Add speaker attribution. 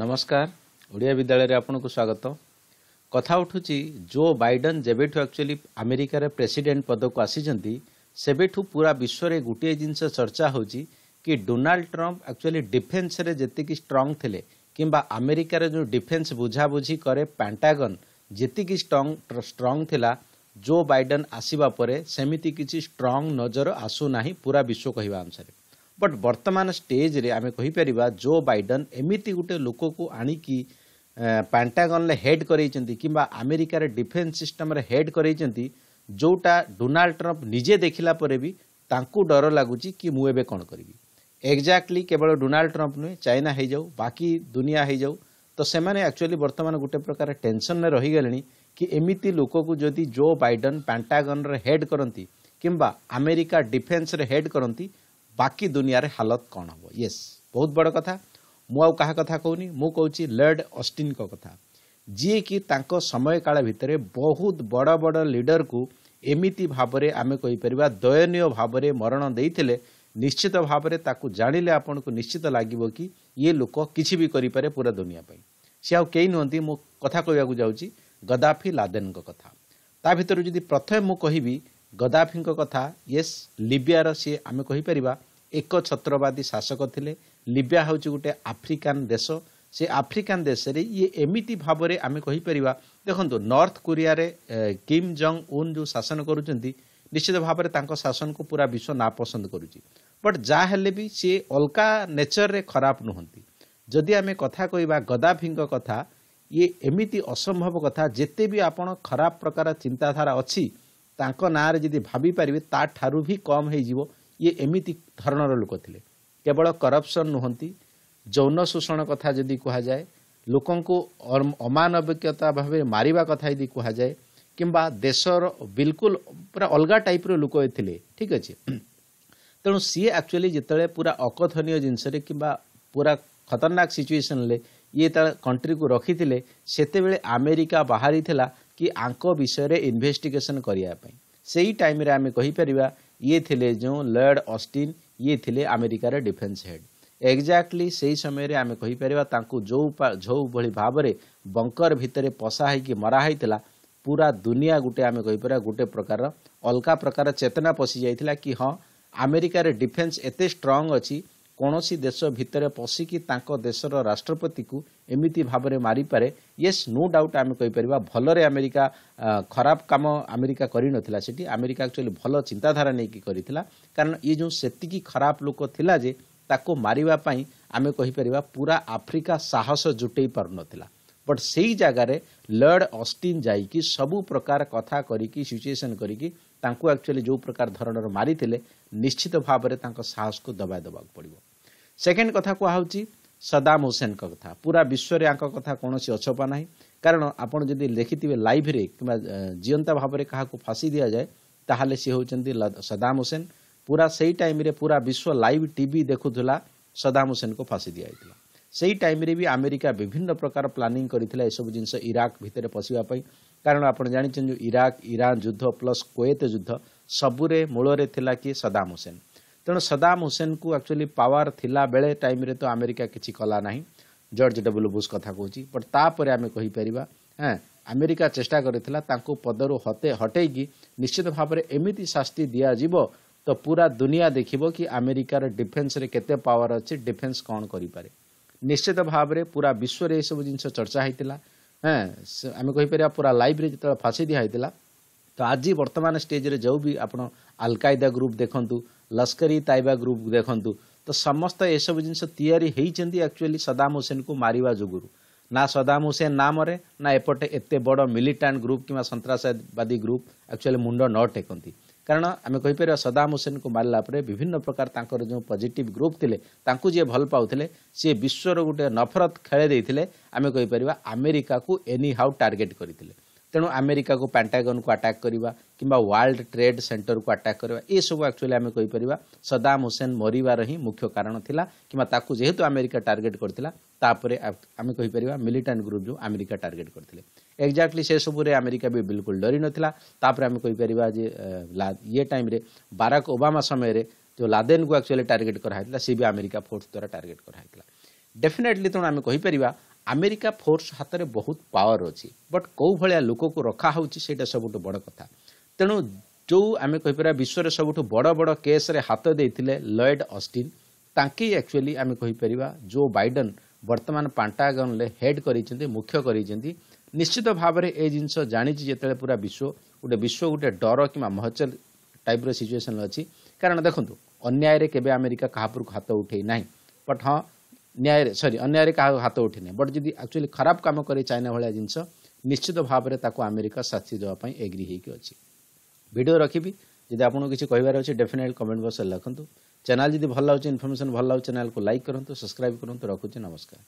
Speaker 1: ନମସ୍କାର ଓଡ଼ିଆ ବିଦ୍ୟାଳୟରେ ଆପଣଙ୍କୁ ସ୍ୱାଗତ କଥା ଉଠୁଛି ଜୋ ବାଇଡେନ୍ ଯେବେଠୁ ଆକ୍ଚୁଆଲି ଆମେରିକାରେ ପ୍ରେସିଡେଣ୍ଟ ପଦକୁ ଆସିଛନ୍ତି ସେବେଠୁ ପୁରା ବିଶ୍ୱରେ ଗୋଟିଏ ଜିନିଷ ଚର୍ଚ୍ଚା ହେଉଛି କି ଡୋନାଲ୍ଡ ଟ୍ରମ୍ପ ଆକ୍ଚୁଆଲି ଡିଫେନ୍ସରେ ଯେତିକି ଷ୍ଟ୍ରଙ୍ଗ ଥିଲେ କିମ୍ବା ଆମେରିକାରେ ଯେଉଁ ଡିଫେନ୍ସ ବୁଝାବୁଝି କରେ ପ୍ୟାଣ୍ଟାଗନ୍ ଯେତିକି ଷ୍ଟ୍ରଙ୍ଗ ଷ୍ଟ୍ରଙ୍ଗ ଥିଲା ଜୋ ବାଇଡେନ୍ ଆସିବା ପରେ ସେମିତି କିଛି ଷ୍ଟ୍ରଙ୍ଗ ନଜର ଆସୁନାହିଁ ପୁରା ବିଶ୍ୱ କହିବା ଅନୁସାରେ ବଟ୍ ବର୍ତ୍ତମାନ ଷ୍ଟେଜ୍ରେ ଆମେ କହିପାରିବା ଜୋ ବାଇଡେନ୍ ଏମିତି ଗୋଟେ ଲୋକକୁ ଆଣିକି ପାଣ୍ଟାଗନ୍ରେ ହେଡ୍ କରେଇଛନ୍ତି କିମ୍ବା ଆମେରିକାର ଡିଫେନ୍ସ ସିଷ୍ଟମ୍ରେ ହେଡ୍ କରେଇଛନ୍ତି ଯେଉଁଟା ଡୋନାଲ୍ଡ ଟ୍ରମ୍ପ ନିଜେ ଦେଖିଲା ପରେ ବି ତାଙ୍କୁ ଡର ଲାଗୁଛି କି ମୁଁ ଏବେ କ'ଣ କରିବି ଏକ୍ଜାକ୍ଟଲି କେବଳ ଡୋନାଲ୍ଡ ଟ୍ରମ୍ପ ନୁହେଁ ଚାଇନା ହେଇଯାଉ ବାକି ଦୁନିଆ ହେଇଯାଉ ତ ସେମାନେ ଆକ୍ଚୁଆଲି ବର୍ତ୍ତମାନ ଗୋଟେ ପ୍ରକାର ଟେନସନ୍ରେ ରହିଗଲେଣି କି ଏମିତି ଲୋକକୁ ଯଦି ଜୋ ବାଇଡେନ୍ ପାଣ୍ଟାଗନ୍ରେ ହେଡ୍ କରନ୍ତି କିମ୍ବା ଆମେରିକା ଡିଫେନ୍ସରେ ହେଡ୍ କରନ୍ତି ବାକି ଦୁନିଆରେ ହାଲତ କ'ଣ ହେବ ୟେସ୍ ବହୁତ ବଡ଼ କଥା ମୁଁ ଆଉ କାହା କଥା କହୁନି ମୁଁ କହୁଛି ଲର୍ଡ଼ ଅଷ୍ଟିନ୍ଙ୍କ କଥା ଯିଏକି ତାଙ୍କ ସମୟକାଳ ଭିତରେ ବହୁତ ବଡ଼ ବଡ଼ ଲିଡରକୁ ଏମିତି ଭାବରେ ଆମେ କହିପାରିବା ଦୟନୀୟ ଭାବରେ ମରଣ ଦେଇଥିଲେ ନିଶ୍ଚିତ ଭାବରେ ତାକୁ ଜାଣିଲେ ଆପଣଙ୍କୁ ନିଶ୍ଚିତ ଲାଗିବ କି ଇଏ ଲୋକ କିଛି ବି କରିପାରେ ପୁରା ଦୁନିଆ ପାଇଁ ସେ ଆଉ କେହି ନୁହନ୍ତି ମୁଁ କଥା କହିବାକୁ ଯାଉଛି ଗଦାଫି ଲାଦେନଙ୍କ କଥା ତା ଭିତରୁ ଯଦି ପ୍ରଥମେ ମୁଁ କହିବି ଗଦାଫିଙ୍କ କଥା ୟେସ୍ ଲିବିଆର ସିଏ ଆମେ କହିପାରିବା ଏକ ଛତ୍ରବାଦୀ ଶାସକ ଥିଲେ ଲିବ୍ୟା ହେଉଛି ଗୋଟେ ଆଫ୍ରିକାନ୍ ଦେଶ ସେ ଆଫ୍ରିକାନ୍ ଦେଶରେ ଇଏ ଏମିତି ଭାବରେ ଆମେ କହିପାରିବା ଦେଖନ୍ତୁ ନର୍ଥ କୋରିଆରେ କିମ୍ ଜଙ୍ଗ ଉନ୍ ଯେଉଁ ଶାସନ କରୁଛନ୍ତି ନିଶ୍ଚିତ ଭାବରେ ତାଙ୍କ ଶାସନକୁ ପୁରା ବିଶ୍ୱ ନାପସନ୍ଦ କରୁଛି ବଟ୍ ଯାହା ହେଲେ ବି ସିଏ ଅଲଗା ନେଚରରେ ଖରାପ ନୁହନ୍ତି ଯଦି ଆମେ କଥା କହିବା ଗଦାଫିଙ୍କ କଥା ଇଏ ଏମିତି ଅସମ୍ଭବ କଥା ଯେତେ ବି ଆପଣ ଖରାପ ପ୍ରକାର ଚିନ୍ତାଧାରା ଅଛି ତାଙ୍କ ନାଁରେ ଯଦି ଭାବିପାରିବେ ତାଠାରୁ ବି କମ୍ ହେଇଯିବ ଇଏ ଏମିତି ଧରଣର ଲୋକ ଥିଲେ କେବଳ କରପସନ୍ ନୁହଁନ୍ତି ଯୌନ ଶୋଷଣ କଥା ଯଦି କୁହାଯାଏ ଲୋକଙ୍କୁ ଅମାନବିକତା ଭାବେ ମାରିବା କଥା ଯଦି କୁହାଯାଏ କିମ୍ବା ଦେଶର ବିଲକୁଲ ପୁରା ଅଲଗା ଟାଇପ୍ର ଲୋକ ଥିଲେ ଠିକ୍ ଅଛି ତେଣୁ ସିଏ ଆକ୍ଚୁଆଲି ଯେତେବେଳେ ପୁରା ଅକଥନୀୟ ଜିନିଷରେ କିମ୍ବା ପୁରା ଖତରନାକ ସିଚୁଏସନ୍ରେ ଇଏ ତା କଣ୍ଟ୍ରିକୁ ରଖିଥିଲେ ସେତେବେଳେ ଆମେରିକା ବାହାରିଥିଲା କି ଆଙ୍କ ବିଷୟରେ ଇନଭେଷ୍ଟିଗେସନ୍ କରିବା ପାଇଁ ସେଇ ଟାଇମ୍ରେ ଆମେ କହିପାରିବା ଇଏ ଥିଲେ ଯେଉଁ ଲୟଡ଼ ଅଷ୍ଟିନ୍ ଇଏ ଥିଲେ ଆମେରିକାର ଡିଫେନ୍ସ ହେଡ୍ ଏକ୍ଜାକ୍ଟଲି ସେହି ସମୟରେ ଆମେ କହିପାରିବା ତାଙ୍କୁ ଯେଉଁ ଯେଉଁ ଭଳି ଭାବରେ ବଙ୍କର ଭିତରେ ପଶା ହେଇକି ମରା ହେଇଥିଲା ପୁରା ଦୁନିଆ ଗୋଟେ ଆମେ କହିପାରିବା ଗୋଟେ ପ୍ରକାରର ଅଲଗା ପ୍ରକାର ଚେତନା ପଶିଯାଇଥିଲା କି ହଁ ଆମେରିକାର ଡିଫେନ୍ସ ଏତେ ଷ୍ଟ୍ରଙ୍ଗ ଅଛି କୌଣସି ଦେଶ ଭିତରେ ପଶିକି ତାଙ୍କ ଦେଶର ରାଷ୍ଟ୍ରପତିକୁ ଏମିତି ଭାବରେ ମାରିପାରେ ୟେସ୍ ନୋ ଡାଉଟ୍ ଆମେ କହିପାରିବା ଭଲରେ ଆମେରିକା ଖରାପ କାମ ଆମେରିକା କରିନଥିଲା ସେଠି ଆମେରିକା ଆକ୍ଚୁଆଲି ଭଲ ଚିନ୍ତାଧାରା ନେଇକି କରିଥିଲା କାରଣ ଇଏ ଯେଉଁ ସେତିକି ଖରାପ ଲୋକ ଥିଲା ଯେ ତାକୁ ମାରିବା ପାଇଁ ଆମେ କହିପାରିବା ପୁରା ଆଫ୍ରିକା ସାହସ ଜୁଟେଇ ପାରୁନଥିଲା ବଟ୍ ସେଇ ଜାଗାରେ ଲର୍ଡ ଅଷ୍ଟିନ୍ ଯାଇକି ସବୁ ପ୍ରକାର କଥା କରିକି ସିଚୁଏସନ୍ କରିକି ତାଙ୍କୁ ଆକ୍ଚୁଆଲି ଯେଉଁ ପ୍ରକାର ଧରଣର ମାରିଥିଲେ ନିଶ୍ଚିତ ଭାବରେ ତାଙ୍କ ସାହସକୁ ଦବାଇ ଦେବାକୁ ପଡ଼ିବ ସେକେଣ୍ଡ କଥା କୁହାହେଉଛି ସଦାମ ହୁସେନଙ୍କ କଥା ପୁରା ବିଶ୍ୱରେ ୟାଙ୍କ କଥା କୌଣସି ଅଛପା ନାହିଁ କାରଣ ଆପଣ ଯଦି ଲେଖିଥିବେ ଲାଇଭ୍ରେ କିମ୍ବା ଜୀଅନ୍ତା ଭାବରେ କାହାକୁ ଫାଶି ଦିଆଯାଏ ତାହେଲେ ସିଏ ହେଉଛନ୍ତି ସଦାମ ହୁସେନ ପୁରା ସେଇ ଟାଇମ୍ରେ ପୁରା ବିଶ୍ୱ ଲାଇଭ୍ ଟିଭି ଦେଖୁଥିଲା ସଦାମ ହୁସେନକୁ ଫାଶି ଦିଆଯାଇଥିଲା ସେଇ ଟାଇମ୍ରେ ବି ଆମେରିକା ବିଭିନ୍ନ ପ୍ରକାର ପ୍ଲାନିଂ କରିଥିଲା ଏସବୁ ଜିନିଷ ଇରାକ ଭିତରେ ପଶିବା ପାଇଁ କାରଣ ଆପଣ ଜାଣିଛନ୍ତି ଯେ ଇରାକ ଇରାନ୍ ଯୁଦ୍ଧ ପ୍ଲସ୍ କୋଏତ ଯୁଦ୍ଧ ସବୁରେ ମୂଳରେ ଥିଲା କି ସଦାମ ହୁସେନ ତେଣୁ ସଦାମ ହୁସେନକୁ ଆକ୍ଚୁଆଲି ପାୱାର ଥିଲା ବେଳେ ଟାଇମ୍ରେ ତ ଆମେରିକା କିଛି କଲା ନାହିଁ ଜର୍ଜ ଡବ୍ଲୁ ବୁସ୍ କଥା କହୁଛି ବଟ୍ ତାପରେ ଆମେ କହିପାରିବା ହଁ ଆମେରିକା ଚେଷ୍ଟା କରିଥିଲା ତାଙ୍କୁ ପଦରୁ ହତେ ହଟେଇକି ନିଶ୍ଚିତ ଭାବରେ ଏମିତି ଶାସ୍ତି ଦିଆଯିବ ତ ପୁରା ଦୁନିଆ ଦେଖିବ କି ଆମେରିକାର ଡିଫେନ୍ସରେ କେତେ ପାୱାର ଅଛି ଡିଫେନ୍ସ କ'ଣ କରିପାରେ ନିଶ୍ଚିତ ଭାବରେ ପୁରା ବିଶ୍ୱରେ ଏସବୁ ଜିନିଷ ଚର୍ଚ୍ଚା ହୋଇଥିଲା ହଁ ଆମେ କହିପାରିବା ପୁରା ଲାଇଭ୍ରେ ଯେତେବେଳେ ଫାଶୀ ଦିଆହେଇଥିଲା ତ ଆଜି ବର୍ତ୍ତମାନ ଷ୍ଟେଜ୍ରେ ଯେଉଁ ବି ଆପଣ ଆଲକାଇଦା ଗ୍ରୁପ୍ ଦେଖନ୍ତୁ ଲସ୍କରି ତାଇବା ଗ୍ରୁପ୍ ଦେଖନ୍ତୁ ତ ସମସ୍ତେ ଏସବୁ ଜିନିଷ ତିଆରି ହେଇଛନ୍ତି ଆକ୍ଚୁଆଲି ସଦାମ ହୁସେନକୁ ମାରିବା ଯୋଗୁଁ ନା ସଦାମ ହୁସେନ ନାମରେ ନା ଏପଟେ ଏତେ ବଡ଼ ମିଲିଟାଣ୍ଟ ଗ୍ରୁପ୍ କିମ୍ବା ସନ୍ତାସବାଦୀ ଗ୍ରୁପ୍ ଆକ୍ଚୁଆଲି ମୁଣ୍ଡ ନ ଟେକନ୍ତି କାରଣ ଆମେ କହିପାରିବା ସଦାମ ହୁସେନକୁ ମାରିଲା ପରେ ବିଭିନ୍ନ ପ୍ରକାର ତାଙ୍କର ଯେଉଁ ପଜିଟିଭ୍ ଗ୍ରୁପ୍ ଥିଲେ ତାଙ୍କୁ ଯିଏ ଭଲ ପାଉଥିଲେ ସିଏ ବିଶ୍ୱର ଗୋଟିଏ ନଫରତ ଖେଳେଇ ଦେଇଥିଲେ ଆମେ କହିପାରିବା ଆମେରିକାକୁ ଏନି ହାଉ ଟାର୍ଗେଟ୍ କରିଥିଲେ तेणु आमेरिका को पैंटागन को आटाक करवा कि वर्ल्ड ट्रेड सेंटर को आटाक करवा यह सब एक्चुअली आम कहींपर सदाम हुसैन मरवर ही मुख्य कारण थी कि जेहेतु आमेरिका टार्गेट करतापर आम कहींपर मिलिटांट ग्रुप जो आमेरिका टार्गेट करते एक्जाक्टली सबुरी आमेरिका भी बिल्कुल डरी नाला आम कहींपर ये टाइम बाराक ओबामा समय जो लादेन को एक्चुअली टार्गेट कराइला सी भी आमेरिका फोर्स द्वारा टार्गेट कराइला डेफिनेटली तेनाली आम कहींपर ଆମେରିକା ଫୋର୍ସ ହାତରେ ବହୁତ ପାୱାର ଅଛି ବଟ୍ କେଉଁ ଭଳିଆ ଲୋକକୁ ରଖାହେଉଛି ସେଇଟା ସବୁଠୁ ବଡ଼ କଥା ତେଣୁ ଯେଉଁ ଆମେ କହିପାରିବା ବିଶ୍ୱରେ ସବୁଠୁ ବଡ଼ ବଡ଼ କେସ୍ରେ ହାତ ଦେଇଥିଲେ ଲଏଡ୍ ଅଷ୍ଟିନ୍ ତାଙ୍କେ ଆକ୍ଚୁଆଲି ଆମେ କହିପାରିବା ଜୋ ବାଇଡେନ୍ ବର୍ତ୍ତମାନ ପାଣ୍ଟାଗନ୍ରେ ହେଡ୍ କରିଛନ୍ତି ମୁଖ୍ୟ କରିଛନ୍ତି ନିଶ୍ଚିତ ଭାବରେ ଏ ଜିନିଷ ଜାଣିଛି ଯେତେବେଳେ ପୁରା ବିଶ୍ୱ ଗୋଟେ ବିଶ୍ୱ ଗୋଟେ ଡର କିମ୍ବା ମହଚଲ ଟାଇପ୍ର ସିଚୁଏସନ୍ ଅଛି କାରଣ ଦେଖନ୍ତୁ ଅନ୍ୟାୟରେ କେବେ ଆମେରିକା କାହା ଉପରକୁ ହାତ ଉଠେଇ ନାହିଁ ବଟ୍ ହଁ ନ୍ୟାୟରେ ସରି ଅନ୍ୟାୟରେ କାହାକୁ ହାତ ଉଠିନି ବଟ୍ ଯଦି ଆକ୍ଚୁଆଲି ଖରାପ କାମ କରେ ଚାଇନା ଭଳିଆ ଜିନିଷ ନିଶ୍ଚିତ ଭାବରେ ତାକୁ ଆମେରିକା ସାଥି ଦେବା ପାଇଁ ଏଗ୍ରି ହେଇକି ଅଛି ଭିଡ଼ିଓ ରଖିବି ଯଦି ଆପଣଙ୍କୁ କିଛି କହିବାର ଅଛି ଡେଫିନେଟ୍ କମେଣ୍ଟ ବକ୍ସରେ ଲେଖନ୍ତୁ ଚ୍ୟାନେଲ ଯଦି ଭଲ ଲାଗୁଛି ଇନଫର୍ମେସନ୍ ଭଲ ଲାଗୁଛି ଚ୍ୟାନେଲକୁ ଲାଇକ୍ କରନ୍ତୁ ସବସ୍କ୍ରାଇବ୍ କରନ୍ତୁ ରଖୁଛି ନମସ୍କାର